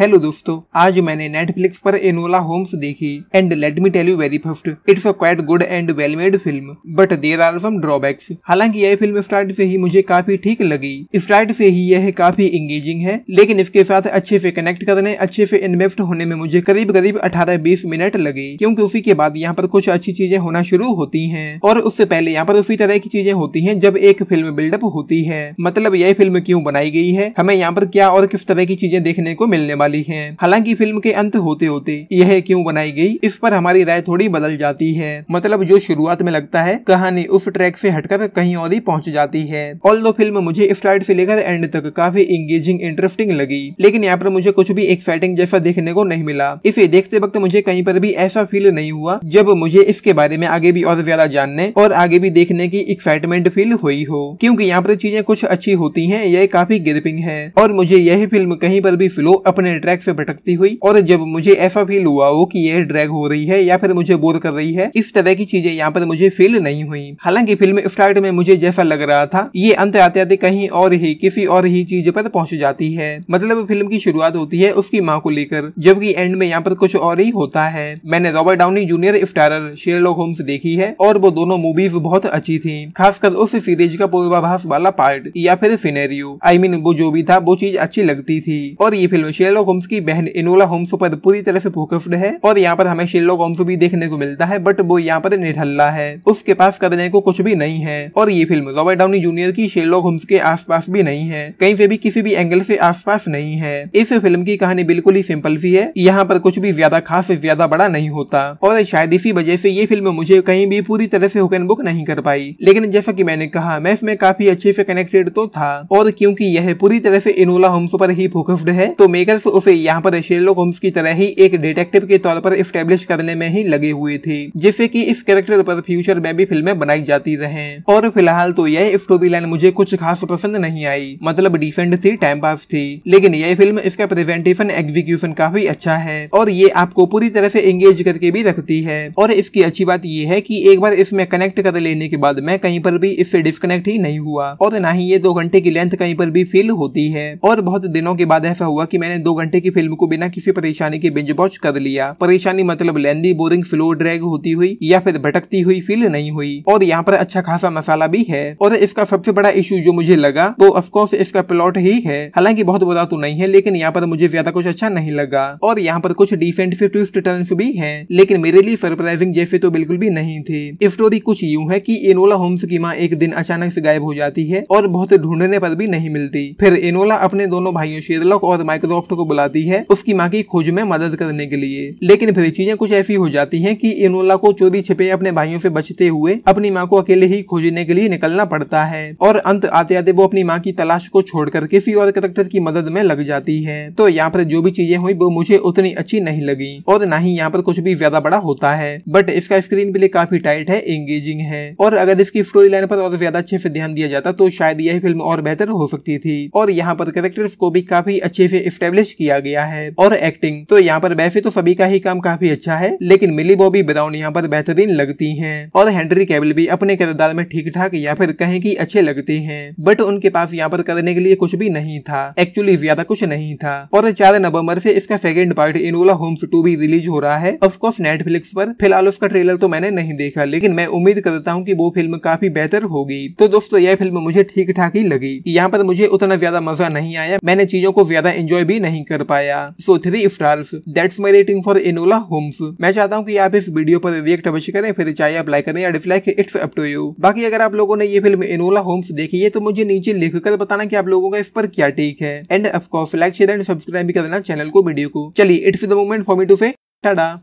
hello दोस्तों आज मैंने नेटफ्लिक्स पर एनोला होम्स देखी and let me tell you very first it's a quite good and well made film but there are some drawbacks हालांकि यह film start से ही मुझे काफी ठीक लगी स्टार्ट से ही यह काफी इंगेजिंग है लेकिन इसके साथ अच्छे से कनेक्ट करने अच्छे से इन्वेस्ट होने में मुझे करीब करीब अठारह बीस मिनट लगे क्यूँकी उसी के बाद यहाँ पर कुछ अच्छी चीजें होना शुरू होती है और उससे पहले यहाँ पर उसी तरह की चीजें होती है जब एक फिल्म बिल्डअप होती है मतलब यह फिल्म क्यूँ बनाई गई है हमें यहाँ पर क्या और किस तरह की चीजें देखने को मिलने वाली वाली है हालांकि फिल्म के अंत होते होते यह क्यों बनाई गई इस पर हमारी राय थोड़ी बदल जाती है मतलब जो शुरुआत में लगता है कहानी उस ट्रैक से हटकर कहीं और ही पहुंच जाती है ऑल फिल्म मुझे स्टार्ट से लेकर एंड तक काफी इंगेजिंग इंटरेस्टिंग लगी लेकिन यहाँ पर मुझे कुछ भी एक्साइटिंग जैसा देखने को नहीं मिला इसे देखते वक्त मुझे कहीं पर भी ऐसा फील नहीं हुआ जब मुझे इसके बारे में आगे भी और ज्यादा जानने और आगे भी देखने की एक्साइटमेंट फील हुई हो क्योंकि यहाँ पर चीजें कुछ अच्छी होती हैं यह काफी ग्रिपिंग है और मुझे यह फिल्म कहीं पर भी फ्लो अपने ट्रैक से भटकती हुई और जब मुझे ऐसा फील हुआ हो कि यह ड्रैग हो रही है या फिर मुझे बोर कर रही है इस तरह की चीजें यहाँ पर मुझे फील नहीं हुई हालांकि फिल्म स्टार्ट में मुझे जैसा लग रहा था ये अंत आते आते कहीं और ही किसी और ही चीज पर पहुंच जाती है मतलब फिल्म की शुरुआत होती है उसकी माँ को लेकर जबकि एंड में यहाँ पर कुछ और ही होता है मैंने Robert Downey Junior starrer Sherlock Holmes देखी है और वो दोनों मूवीज बहुत अच्छी थी खासकर उस सीरीज का पूर्वाभास वाला पार्ट या फिर फिनेरियो आई मीन वो जो भी था वो चीज अच्छी लगती थी और ये फिल्म शेरलॉक होम्स की बहन इनोला होम्स पर पूरी तरह से फोकस्ड है और यहाँ पर हमें शिल्लॉक होम्स भी देखने को मिलता है बट वो यहाँ पर निढल्ला है उसके पास करने को कुछ भी नहीं है और ये फिल्म रॉबर्ट डाउनी जूनियर की शेरलॉक होम्स के आसपास भी नहीं है कहीं से भी किसी भी एंगल से आसपास नहीं है इस फिल्म की कहानी बिल्कुल ही सिंपल सी है यहाँ पर कुछ भी ज्यादा खास ज्यादा बड़ा नहीं होता और शायद इसी वजह से ये फिल्म मुझे कहीं भी पूरी तरह से हुक बुक नहीं कर पाई लेकिन जैसा कि मैंने कहा मैं इसमें काफी अच्छे से कनेक्टेड तो था और क्योंकि यह पूरी तरह से इनोला होम्स पर ही फोकस्ड है तो मेकर्स उसे यहाँ पर शेरलॉक होम्स की तरह ही एक डिटेक्टिव के तौर पर स्टेब्लिश करने में ही लगे हुए थे जिससे की इस कैरेक्टर पर फ्यूचर में भी फिल्में बनाई जाती रहे और फिलहाल तो यह स्टोरी लाइन मुझे कुछ खास पसंद नहीं आई मतलब डिसेंट थी टाइम पास थी लेकिन यह फिल्म इसका प्रेजेंटेशन एग्जीक्यूशन काफी अच्छा है और ये आपको पूरी तरह से एंगेज करके भी रखती है और इसकी अच्छी बात यह है कि एक बार इसमें कनेक्ट कर लेने के बाद मैं कहीं पर भी इससे डिस्कनेक्ट ही नहीं हुआ और ना ही ये दो घंटे की लेंथ कहीं पर भी फील होती है और बहुत दिनों के बाद ऐसा हुआ की मैंने दो घंटे घंटे की फिल्म को बिना किसी परेशानी के बिंज वॉच कर लिया परेशानी मतलब लेंदी बोरिंग स्लो ड्रैग होती हुई या फिर भटकती हुई फील नहीं हुई और यहाँ पर अच्छा खासा मसाला भी है और इसका सबसे बड़ा इशू जो मुझे लगा वो तो ऑफकोर्स इसका प्लॉट ही है हालांकि बहुत बुरा तो नहीं है लेकिन यहाँ पर मुझे ज्यादा कुछ अच्छा नहीं लगा और यहाँ पर कुछ डिसेंट से ट्विस्ट टर्न भी है लेकिन मेरे लिए सरप्राइजिंग जैसे तो बिल्कुल भी नहीं थे स्टोरी कुछ यूं है कि एनोला होम्स की माँ एक दिन अचानक से गायब हो जाती है और बहुत ढूंढने पर भी नहीं मिलती फिर एनोला अपने दोनों भाइयों शेरलॉक और माइक्रोसॉफ्ट को बुलाती है उसकी माँ की खोज में मदद करने के लिए लेकिन फिर चीजें कुछ ऐसी हो जाती है की इनोला को चोरी छिपे अपने भाइयों से बचते हुए अपनी माँ को अकेले ही खोजने के लिए निकलना पड़ता है और अंत आते आते वो अपनी माँ की तलाश को छोड़कर किसी और करेक्टर की मदद में लग जाती है तो यहाँ पर जो भी चीजें हुई वो मुझे उतनी अच्छी नहीं लगी और ना ही यहाँ पर कुछ भी ज्यादा बड़ा होता है बट इसका स्क्रीन प्ले काफी टाइट है एंगेजिंग है और अगर इसकी स्टोरी लाइन पर और ज्यादा अच्छे से ध्यान दिया जाता तो शायद यह फिल्म और बेहतर हो सकती थी और यहाँ पर कैरेक्टर्स को भी काफी अच्छे से स्टेब्लिश किया गया है और एक्टिंग तो यहाँ पर वैसे तो सभी का ही काम काफी अच्छा है लेकिन मिली बॉबी ब्राउन यहाँ पर बेहतरीन लगती है और हेनरी कैबल भी अपने किरदार में ठीक ठाक या फिर कहें की अच्छे लगते हैं बट उनके पास यहाँ पर करने के लिए कुछ भी नहीं था एक्चुअली ज्यादा कुछ नहीं था और चार नवम्बर से इसका second part Enola Holmes two भी रिलीज हो रहा है ऑफकोर्स नेटफ्लिक्स पर फिलहाल उसका ट्रेलर तो मैंने नहीं देखा लेकिन मैं उम्मीद करता हूँ की वो फिल्म काफी बेहतर होगी तो दोस्तों यह फिल्म मुझे ठीक ठाक ही लगी यहाँ पर मुझे उतना ज्यादा मजा नहीं आया मैंने चीजों को ज्यादा एंजॉय भी नहीं कर पाया so three stars that's my rating for Enola Holmes मैं चाहता हूँ कि आप इस वीडियो पर रिएक्ट अवश्य करें फिर चाहे आप लाइक करें या dislike it's up to you बाकी अगर आप लोगों ने ये फिल्म एनोला होम्स देखी है तो मुझे नीचे लिख कर बताना की आप लोगों का इस पर क्या टेक है and of course like share and subscribe भी करना चैनल को वीडियो को चलिए it's the moment for me to say Tata